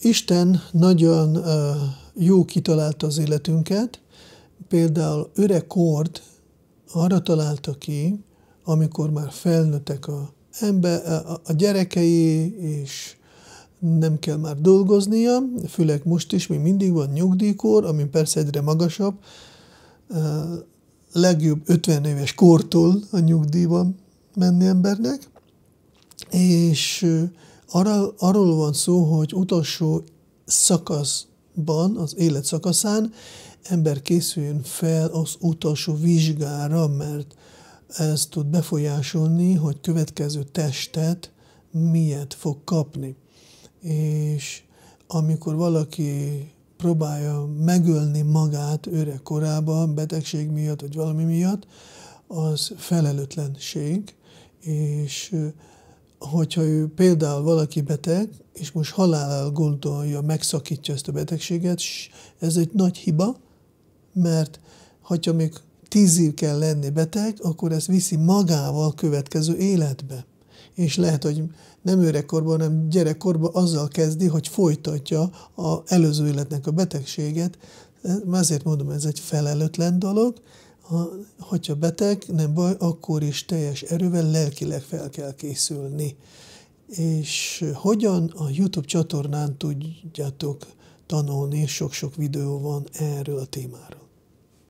Isten nagyon jó kitalálta az életünket, például öregkort arra találta ki, amikor már felnőttek a, ember, a gyerekei, és nem kell már dolgoznia, főleg most is, még mindig van nyugdíjkor, ami persze egyre magasabb, legjobb 50 éves kortól a nyugdíjban menni embernek, és arra, arról van szó, hogy utolsó szakaszban, az élet szakaszán ember készüljön fel az utolsó vizsgára, mert ez tud befolyásolni, hogy következő testet miért fog kapni. És amikor valaki próbálja megölni magát öreg korában, betegség miatt, vagy valami miatt, az felelőtlenség, és hogyha ő például valaki beteg, és most halálal gondolja, megszakítja ezt a betegséget, ez egy nagy hiba, mert ha még év kell lenni beteg, akkor ezt viszi magával következő életbe. És lehet, hogy nem öregkorban, hanem gyerekkorban azzal kezdi, hogy folytatja az előző életnek a betegséget. Ezért mondom, ez egy felelőtlen dolog, ha, hogyha beteg, nem baj, akkor is teljes erővel lelkileg fel kell készülni. És hogyan a YouTube csatornán tudjátok tanulni, sok-sok videó van erről a témáról.